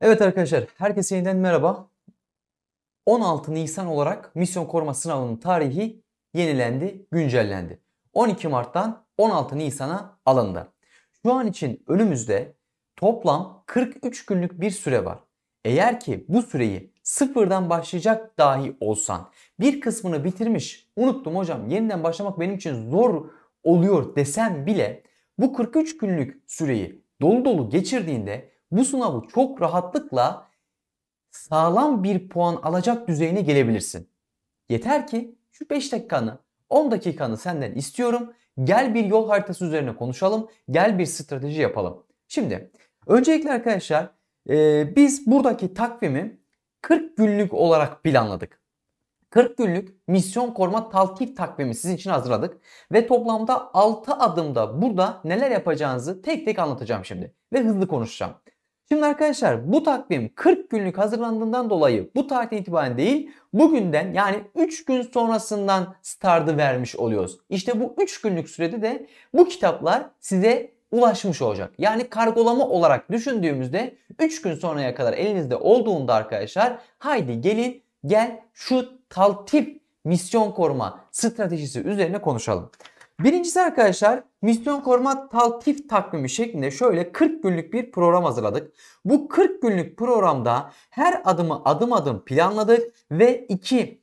Evet arkadaşlar, herkese yeniden merhaba. 16 Nisan olarak misyon koruma sınavının tarihi yenilendi, güncellendi. 12 Mart'tan 16 Nisan'a alındı. Şu an için önümüzde toplam 43 günlük bir süre var. Eğer ki bu süreyi sıfırdan başlayacak dahi olsan, bir kısmını bitirmiş, unuttum hocam yeniden başlamak benim için zor oluyor desem bile bu 43 günlük süreyi dolu dolu geçirdiğinde bu sınavı çok rahatlıkla sağlam bir puan alacak düzeyine gelebilirsin. Yeter ki şu 5 dakikanı 10 dakikanı senden istiyorum. Gel bir yol haritası üzerine konuşalım. Gel bir strateji yapalım. Şimdi öncelikle arkadaşlar e, biz buradaki takvimi 40 günlük olarak planladık. 40 günlük misyon koruma talkif takvimi sizin için hazırladık. Ve toplamda 6 adımda burada neler yapacağınızı tek tek anlatacağım şimdi. Ve hızlı konuşacağım. Şimdi arkadaşlar bu takvim 40 günlük hazırlandığından dolayı bu tarihten itibaren değil bugünden yani 3 gün sonrasından startı vermiş oluyoruz. İşte bu 3 günlük sürede de bu kitaplar size ulaşmış olacak. Yani kargolama olarak düşündüğümüzde 3 gün sonraya kadar elinizde olduğunda arkadaşlar haydi gelin gel şu taltip misyon koruma stratejisi üzerine konuşalım. Birincisi arkadaşlar misyon koruma taltif takvimi şeklinde şöyle 40 günlük bir program hazırladık. Bu 40 günlük programda her adımı adım adım planladık ve 2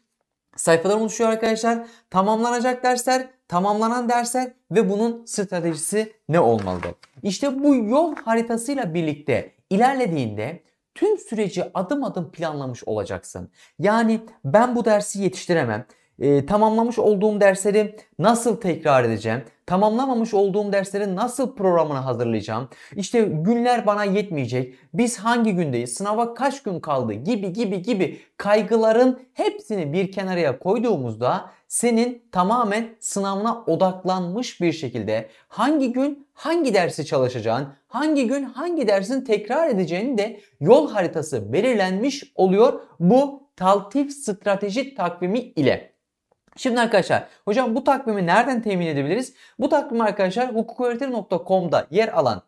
sayfalar oluşuyor arkadaşlar. Tamamlanacak dersler, tamamlanan dersler ve bunun stratejisi ne olmalıdır? İşte bu yol haritasıyla birlikte ilerlediğinde tüm süreci adım adım planlamış olacaksın. Yani ben bu dersi yetiştiremem e, tamamlamış olduğum dersleri nasıl tekrar edeceğim? Tamamlamamış olduğum dersleri nasıl programını hazırlayacağım? İşte günler bana yetmeyecek. Biz hangi gündeyiz? Sınava kaç gün kaldı? Gibi gibi gibi kaygıların hepsini bir kenaraya koyduğumuzda senin tamamen sınavına odaklanmış bir şekilde hangi gün hangi dersi çalışacağın, hangi gün hangi dersin tekrar edeceğini de yol haritası belirlenmiş oluyor bu taltif strateji takvimi ile. Şimdi arkadaşlar hocam bu takvimi nereden temin edebiliriz? Bu takvim arkadaşlar hukukuöğreteni.com'da yer alan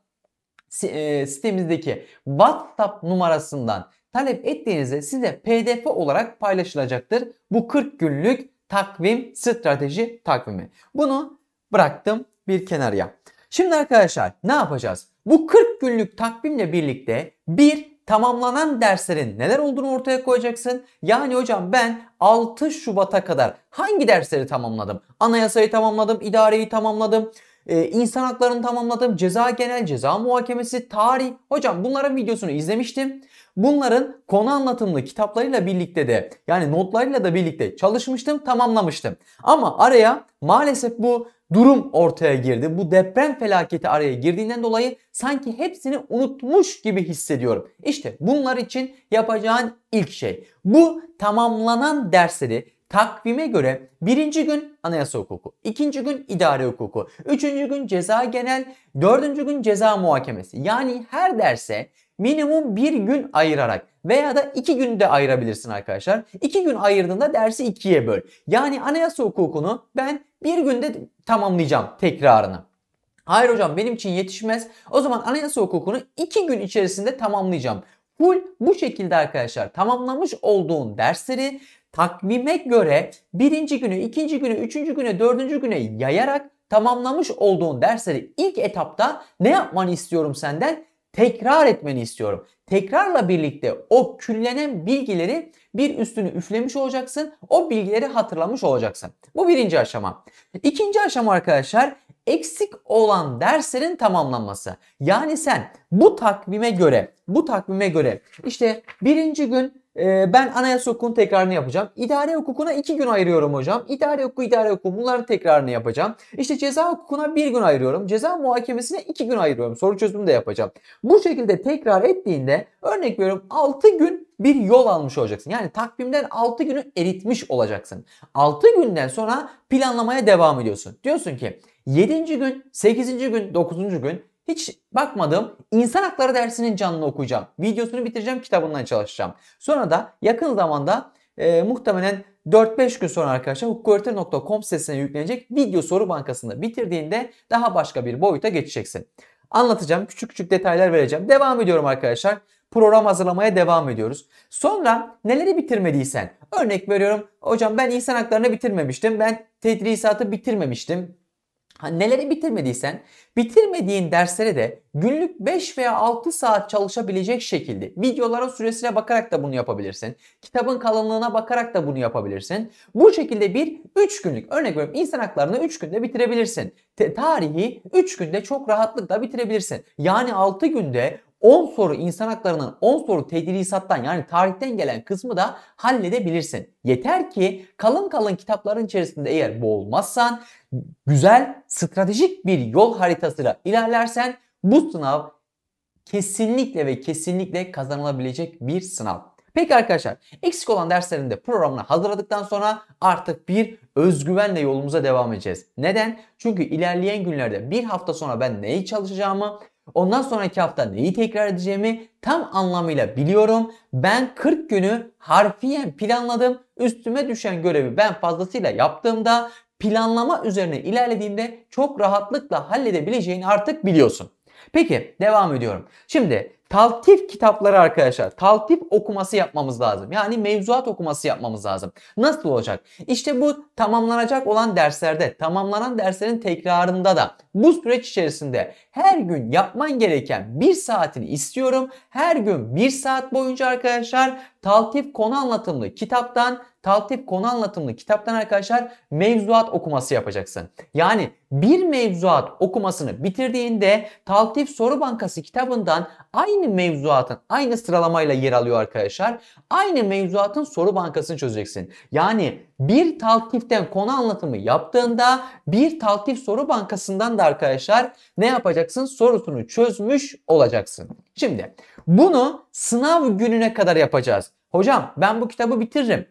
e, sitemizdeki WhatsApp numarasından talep ettiğinizde size pdf olarak paylaşılacaktır. Bu 40 günlük takvim strateji takvimi. Bunu bıraktım bir kenarıya. Şimdi arkadaşlar ne yapacağız? Bu 40 günlük takvimle birlikte bir tamamlanan derslerin neler olduğunu ortaya koyacaksın. Yani hocam ben 6 Şubat'a kadar hangi dersleri tamamladım? Anayasayı tamamladım, idareyi tamamladım, e, insan haklarını tamamladım, ceza genel ceza muhakemesi, tarih. Hocam bunların videosunu izlemiştim. Bunların konu anlatımlı kitaplarıyla birlikte de yani notlarıyla da birlikte çalışmıştım, tamamlamıştım. Ama araya maalesef bu durum ortaya girdi. Bu deprem felaketi araya girdiğinden dolayı sanki hepsini unutmuş gibi hissediyorum. İşte bunlar için yapacağın ilk şey. Bu tamamlanan dersleri Takvime göre birinci gün anayasa hukuku, ikinci gün idare hukuku, üçüncü gün ceza genel, dördüncü gün ceza muhakemesi. Yani her derse minimum bir gün ayırarak veya da iki günde ayırabilirsin arkadaşlar. İki gün ayırdığında dersi ikiye böl. Yani anayasa hukukunu ben bir günde tamamlayacağım tekrarını. Hayır hocam benim için yetişmez. O zaman anayasa hukukunu iki gün içerisinde tamamlayacağım. Full bu şekilde arkadaşlar tamamlamış olduğun dersleri takvime göre birinci günü, ikinci günü, üçüncü güne, dördüncü güne yayarak tamamlamış olduğun dersleri ilk etapta ne yapmanı istiyorum senden? Tekrar etmeni istiyorum. Tekrarla birlikte o küllenen bilgileri bir üstünü üflemiş olacaksın. O bilgileri hatırlamış olacaksın. Bu birinci aşama. İkinci aşama arkadaşlar eksik olan derslerin tamamlanması. Yani sen bu takvime göre, bu takvime göre işte birinci gün ee, ben anayasa hukukunun tekrarını yapacağım. İdare hukukuna iki gün ayırıyorum hocam. İdare hukuku, idare hukuku bunların tekrarını yapacağım. İşte ceza hukukuna bir gün ayırıyorum. Ceza muhakemesine iki gün ayırıyorum. Soru çözümü de yapacağım. Bu şekilde tekrar ettiğinde örnek veriyorum 6 gün bir yol almış olacaksın. Yani takvimden 6 günü eritmiş olacaksın. 6 günden sonra planlamaya devam ediyorsun. Diyorsun ki 7. gün, 8. gün, 9. gün hiç bakmadım. İnsan Hakları dersinin canını okuyacağım. Videosunu bitireceğim, kitabından çalışacağım. Sonra da yakın zamanda e, muhtemelen 4-5 gün sonra arkadaşlar hukukuöğretim.com sitesine yüklenecek video soru bankasını bitirdiğinde daha başka bir boyuta geçeceksin. Anlatacağım. Küçük küçük detaylar vereceğim. Devam ediyorum arkadaşlar. Program hazırlamaya devam ediyoruz. Sonra neleri bitirmediysen. Örnek veriyorum. Hocam ben insan haklarını bitirmemiştim. Ben tedrisatı bitirmemiştim neleri bitirmediysen bitirmediğin derslere de günlük 5 veya 6 saat çalışabilecek şekilde videoların süresine bakarak da bunu yapabilirsin. Kitabın kalınlığına bakarak da bunu yapabilirsin. Bu şekilde bir 3 günlük örnek veriyorum insan haklarını 3 günde bitirebilirsin. Te- tarihi 3 günde çok rahatlıkla bitirebilirsin. Yani 6 günde 10 soru insan haklarının 10 soru tedrisattan yani tarihten gelen kısmı da halledebilirsin. Yeter ki kalın kalın kitapların içerisinde eğer boğulmazsan güzel stratejik bir yol haritasıyla ilerlersen bu sınav kesinlikle ve kesinlikle kazanılabilecek bir sınav. Peki arkadaşlar eksik olan derslerin de programını hazırladıktan sonra artık bir özgüvenle yolumuza devam edeceğiz. Neden? Çünkü ilerleyen günlerde bir hafta sonra ben neyi çalışacağımı Ondan sonraki hafta neyi tekrar edeceğimi tam anlamıyla biliyorum. Ben 40 günü harfiyen planladım. Üstüme düşen görevi ben fazlasıyla yaptığımda planlama üzerine ilerlediğinde çok rahatlıkla halledebileceğini artık biliyorsun. Peki devam ediyorum. Şimdi Taltif kitapları arkadaşlar. Taltif okuması yapmamız lazım. Yani mevzuat okuması yapmamız lazım. Nasıl olacak? İşte bu tamamlanacak olan derslerde, tamamlanan derslerin tekrarında da bu süreç içerisinde her gün yapman gereken bir saatini istiyorum. Her gün bir saat boyunca arkadaşlar taltif konu anlatımlı kitaptan taltif konu anlatımlı kitaptan arkadaşlar mevzuat okuması yapacaksın. Yani bir mevzuat okumasını bitirdiğinde taltif soru bankası kitabından aynı aynı mevzuatın aynı sıralamayla yer alıyor arkadaşlar. Aynı mevzuatın soru bankasını çözeceksin. Yani bir taltiften konu anlatımı yaptığında bir taltif soru bankasından da arkadaşlar ne yapacaksın? Sorusunu çözmüş olacaksın. Şimdi bunu sınav gününe kadar yapacağız. Hocam ben bu kitabı bitiririm.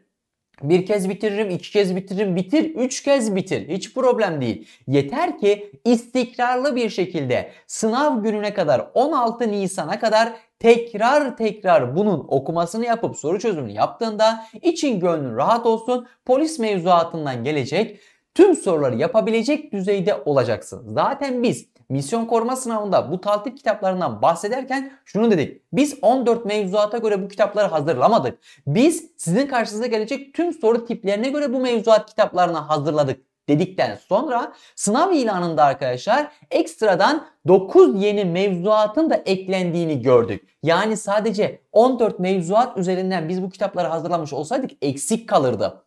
Bir kez bitiririm, iki kez bitiririm, bitir, üç kez bitir. Hiç problem değil. Yeter ki istikrarlı bir şekilde sınav gününe kadar 16 Nisan'a kadar tekrar tekrar bunun okumasını yapıp soru çözümünü yaptığında için gönlün rahat olsun. Polis mevzuatından gelecek tüm soruları yapabilecek düzeyde olacaksınız. Zaten biz misyon koruma sınavında bu taltip kitaplarından bahsederken şunu dedik. Biz 14 mevzuata göre bu kitapları hazırlamadık. Biz sizin karşınıza gelecek tüm soru tiplerine göre bu mevzuat kitaplarını hazırladık dedikten sonra sınav ilanında arkadaşlar ekstradan 9 yeni mevzuatın da eklendiğini gördük. Yani sadece 14 mevzuat üzerinden biz bu kitapları hazırlamış olsaydık eksik kalırdı.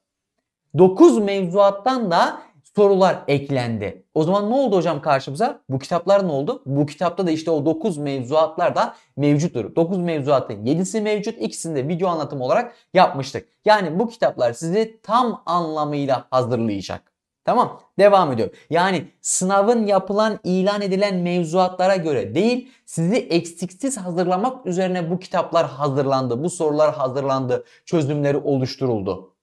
9 mevzuattan da sorular eklendi. O zaman ne oldu hocam karşımıza? Bu kitaplar ne oldu? Bu kitapta da işte o 9 mevzuatlar da mevcuttur. 9 mevzuatın 7'si mevcut. İkisini de video anlatım olarak yapmıştık. Yani bu kitaplar sizi tam anlamıyla hazırlayacak. Tamam devam ediyorum. Yani sınavın yapılan ilan edilen mevzuatlara göre değil sizi eksiksiz hazırlamak üzerine bu kitaplar hazırlandı. Bu sorular hazırlandı. Çözümleri oluşturuldu.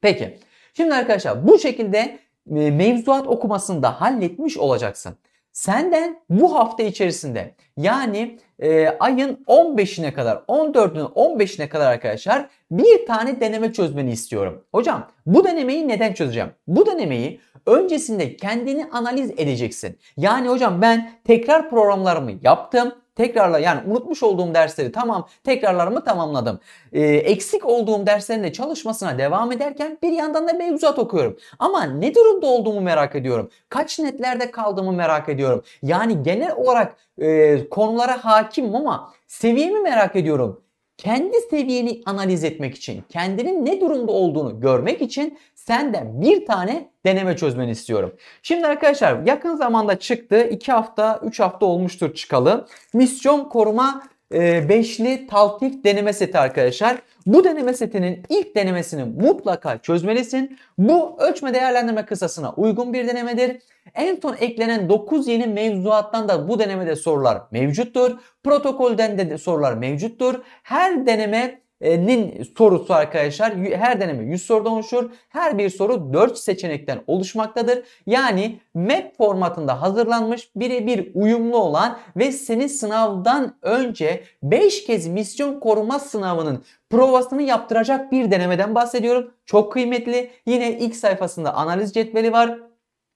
Peki şimdi arkadaşlar bu şekilde e, mevzuat okumasını da halletmiş olacaksın. Senden bu hafta içerisinde yani e, ayın 15'ine kadar 14'ünün 15'ine kadar arkadaşlar bir tane deneme çözmeni istiyorum. Hocam bu denemeyi neden çözeceğim? Bu denemeyi öncesinde kendini analiz edeceksin. Yani hocam ben tekrar programlarımı yaptım tekrarla yani unutmuş olduğum dersleri tamam tekrarlarımı tamamladım. Ee, eksik olduğum derslerin de çalışmasına devam ederken bir yandan da mevzuat okuyorum. Ama ne durumda olduğumu merak ediyorum. Kaç netlerde kaldığımı merak ediyorum. Yani genel olarak e, konulara hakimim ama seviyemi merak ediyorum kendi seviyeni analiz etmek için, kendinin ne durumda olduğunu görmek için senden bir tane deneme çözmeni istiyorum. Şimdi arkadaşlar yakın zamanda çıktı. 2 hafta 3 hafta olmuştur çıkalı. Misyon koruma e, beşli taltik deneme seti arkadaşlar. Bu deneme setinin ilk denemesini mutlaka çözmelisin. Bu ölçme değerlendirme kısasına uygun bir denemedir. En son eklenen 9 yeni mevzuattan da bu denemede sorular mevcuttur. Protokolden de sorular mevcuttur. Her deneme e, nin sorusu arkadaşlar her deneme 100 sorudan oluşur. Her bir soru 4 seçenekten oluşmaktadır. Yani map formatında hazırlanmış birebir uyumlu olan ve senin sınavdan önce 5 kez misyon koruma sınavının provasını yaptıracak bir denemeden bahsediyorum. Çok kıymetli. Yine ilk sayfasında analiz cetveli var.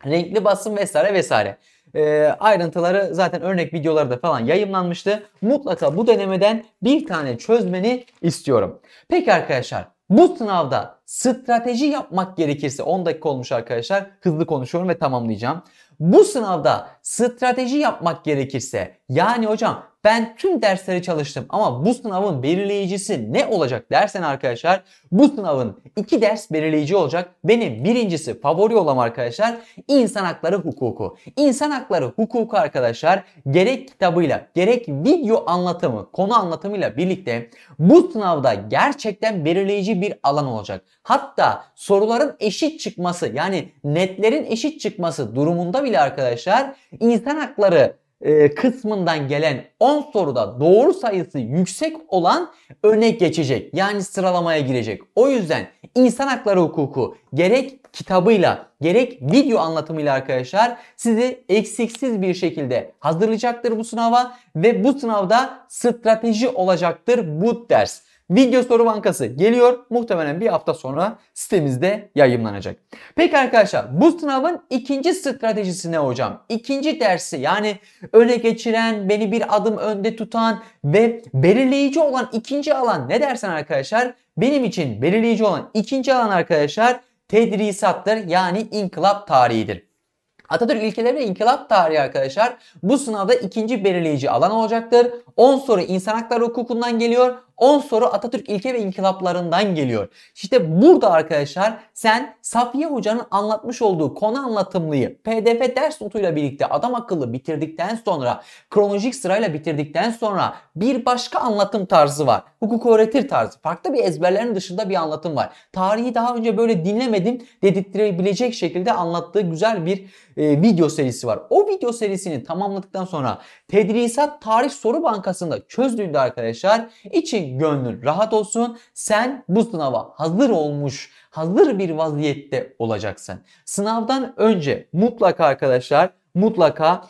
Renkli basım vesaire vesaire. E, ayrıntıları zaten örnek videolarda falan yayınlanmıştı. Mutlaka bu denemeden bir tane çözmeni istiyorum. Peki arkadaşlar bu sınavda strateji yapmak gerekirse 10 dakika olmuş arkadaşlar hızlı konuşuyorum ve tamamlayacağım. Bu sınavda strateji yapmak gerekirse yani hocam ben tüm dersleri çalıştım ama bu sınavın belirleyicisi ne olacak dersen arkadaşlar bu sınavın iki ders belirleyici olacak. Benim birincisi favori olan arkadaşlar insan hakları hukuku. İnsan hakları hukuku arkadaşlar gerek kitabıyla gerek video anlatımı konu anlatımıyla birlikte bu sınavda gerçekten belirleyici bir alan olacak. Hatta soruların eşit çıkması yani netlerin eşit çıkması durumunda bile arkadaşlar insan hakları e, kısmından gelen 10 soruda doğru sayısı yüksek olan örnek geçecek. Yani sıralamaya girecek. O yüzden insan hakları hukuku gerek kitabıyla gerek video anlatımıyla arkadaşlar sizi eksiksiz bir şekilde hazırlayacaktır bu sınava ve bu sınavda strateji olacaktır bu ders video soru bankası geliyor. Muhtemelen bir hafta sonra sitemizde yayınlanacak. Peki arkadaşlar bu sınavın ikinci stratejisi ne hocam? İkinci dersi yani öne geçiren, beni bir adım önde tutan ve belirleyici olan ikinci alan ne dersen arkadaşlar? Benim için belirleyici olan ikinci alan arkadaşlar tedrisattır yani inkılap tarihidir. Atatürk ilkeleri ve inkılap tarihi arkadaşlar bu sınavda ikinci belirleyici alan olacaktır. 10 soru insan hakları hukukundan geliyor. 10 soru Atatürk ilke ve inkılaplarından geliyor. İşte burada arkadaşlar sen Safiye Hoca'nın anlatmış olduğu konu anlatımlıyı pdf ders notuyla birlikte adam akıllı bitirdikten sonra kronolojik sırayla bitirdikten sonra bir başka anlatım tarzı var. Hukuk öğretir tarzı. Farklı bir ezberlerin dışında bir anlatım var. Tarihi daha önce böyle dinlemedim dedirttirebilecek şekilde anlattığı güzel bir e, video serisi var. O video serisini tamamladıktan sonra Tedrisat Tarih Soru Bankası'nda çözdüğünde arkadaşlar için gönlün rahat olsun. Sen bu sınava hazır olmuş, hazır bir vaziyette olacaksın. Sınavdan önce mutlaka arkadaşlar mutlaka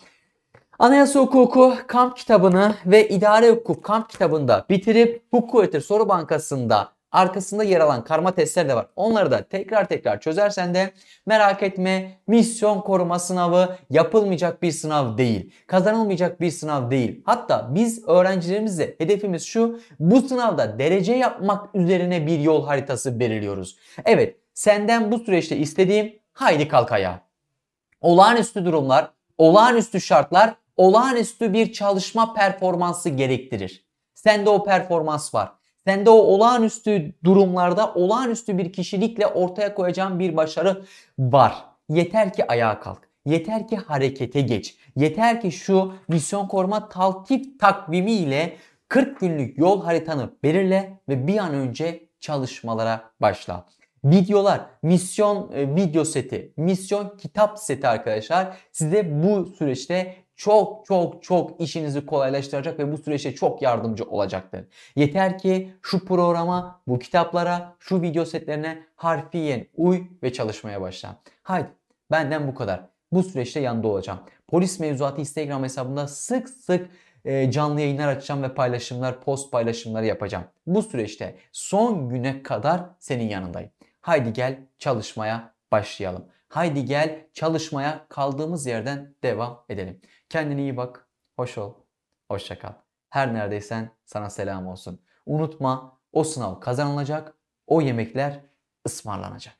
Anayasa Hukuku kamp kitabını ve İdare Hukuk kamp kitabında bitirip Hukuk Öğretir Soru Bankası'nda arkasında yer alan karma testler de var. Onları da tekrar tekrar çözersen de merak etme misyon koruma sınavı yapılmayacak bir sınav değil. Kazanılmayacak bir sınav değil. Hatta biz öğrencilerimizle hedefimiz şu bu sınavda derece yapmak üzerine bir yol haritası belirliyoruz. Evet senden bu süreçte istediğim haydi kalk ayağa. Olağanüstü durumlar, olağanüstü şartlar olağanüstü bir çalışma performansı gerektirir. Sende o performans var. Sende o olağanüstü durumlarda olağanüstü bir kişilikle ortaya koyacağın bir başarı var. Yeter ki ayağa kalk. Yeter ki harekete geç. Yeter ki şu misyon koruma taltif takvimi ile 40 günlük yol haritanı belirle ve bir an önce çalışmalara başla. Videolar, misyon e, video seti, misyon kitap seti arkadaşlar size bu süreçte çok çok çok işinizi kolaylaştıracak ve bu süreçte çok yardımcı olacaktır. Yeter ki şu programa, bu kitaplara, şu video setlerine harfiyen uy ve çalışmaya başla. Haydi benden bu kadar. Bu süreçte yanında olacağım. Polis mevzuatı Instagram hesabında sık sık e, canlı yayınlar açacağım ve paylaşımlar, post paylaşımları yapacağım. Bu süreçte son güne kadar senin yanındayım. Haydi gel çalışmaya başlayalım. Haydi gel çalışmaya kaldığımız yerden devam edelim. Kendine iyi bak. Hoş ol. Hoşça kal. Her neredeysen sana selam olsun. Unutma o sınav kazanılacak, o yemekler ısmarlanacak.